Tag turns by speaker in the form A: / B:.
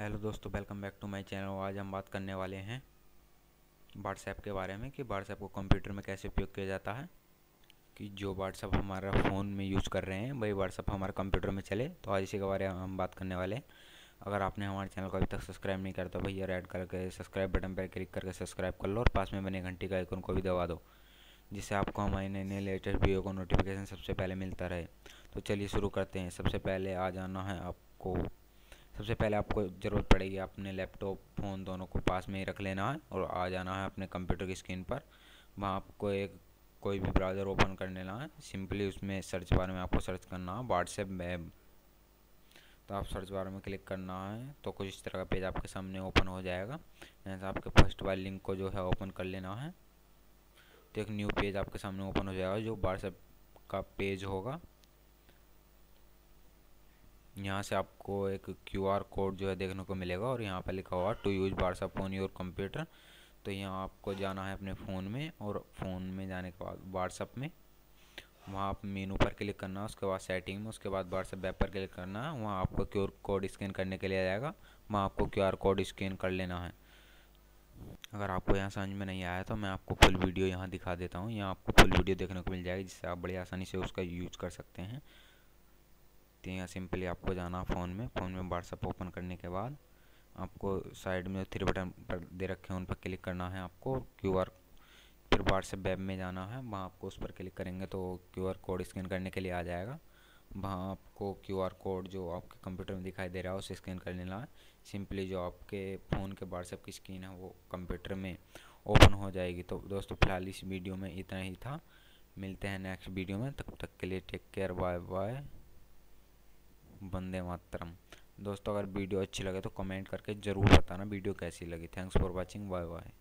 A: hello दोस्तों welcome back to my channel आज हम बात करने वाले हैं व्हाट्सएप के बारे में कि व्हाट्सएप को कंप्यूटर में कैसे उपयोग किया जाता है कि जो व्हाट्सएप हमारा फ़ोन में यूज़ कर रहे हैं वही व्हाट्सएप हमारे कंप्यूटर में चले तो आज इसी के बारे में हम बात करने वाले हैं अगर आपने हमारे चैनल को अभी तक सब्सक्राइब नहीं करा तो भैया रेड करके सब्सक्राइब बटन पर क्लिक करके सब्सक्राइब कर लो और पास में बने घंटी का आइकन को भी दबा दो जिससे आपको हमारे नए नए लेटेस्ट वीडियो का नोटिफिकेशन सबसे पहले मिलता रहे तो चलिए शुरू करते हैं सबसे पहले आ जाना है आपको सबसे पहले आपको ज़रूरत पड़ेगी अपने लैपटॉप फ़ोन दोनों को पास में ही रख लेना है और आ जाना है अपने कंप्यूटर की स्क्रीन पर वहाँ आपको एक कोई भी ब्राउज़र ओपन कर लेना है सिंपली उसमें सर्च बार में आपको सर्च करना है व्हाट्सएप वेब तो आप सर्च बार में क्लिक करना है तो कुछ इस तरह का पेज आपके सामने ओपन हो जाएगा जैसे आपके फर्स्ट वाले लिंक को जो है ओपन कर लेना है तो एक न्यू पेज आपके सामने ओपन हो जाएगा जो व्हाट्सएप का पेज होगा यहाँ से आपको एक क्यू आर कोड जो है देखने को मिलेगा और यहाँ पर लिखा हुआ to use WhatsApp phone your computer तो यहाँ आपको जाना है अपने फ़ोन में और फ़ोन में जाने के बाद व्हाट्सअप में वहाँ आप मेनू पर क्लिक करना है उसके बाद सेटिंग में उसके बाद व्हाट्सअप ऐप पर क्लिक करना है वहाँ आपको क्यू आर कोड स्कैन करने के लिए आ जाएगा वहाँ आपको क्यू आर कोड स्कैन कर लेना है अगर आपको यहाँ समझ में नहीं आया तो मैं आपको फुल वीडियो यहाँ दिखा देता हूँ यहाँ आपको फुल वीडियो देखने को मिल जाएगी जिससे आप बड़ी आसानी से उसका यूज कर सकते हैं सकते हैं या सिंपली आपको जाना फ़ोन में फ़ोन में व्हाट्सअप ओपन करने के बाद आपको साइड में थ्री बटन पर दे रखे हैं उन पर क्लिक करना है आपको क्यू आर फिर व्हाट्सएप वेब में जाना है वहाँ आपको उस पर क्लिक करेंगे तो क्यू आर कोड स्कैन करने के लिए आ जाएगा वहाँ आपको क्यू आर कोड जो आपके कंप्यूटर में दिखाई दे रहा है उसे स्कैन कर लेना है सिंपली जो आपके फ़ोन के व्हाट्सएप की स्क्रीन है वो कंप्यूटर में ओपन हो जाएगी तो दोस्तों फिलहाल इस वीडियो में इतना ही था मिलते हैं नेक्स्ट वीडियो में तब तक के लिए take care bye bye Vande Mataram दोस्तों अगर वीडियो अच्छी लगे तो कमेंट करके ज़रूर बताना वीडियो कैसी लगी thanks for watching bye bye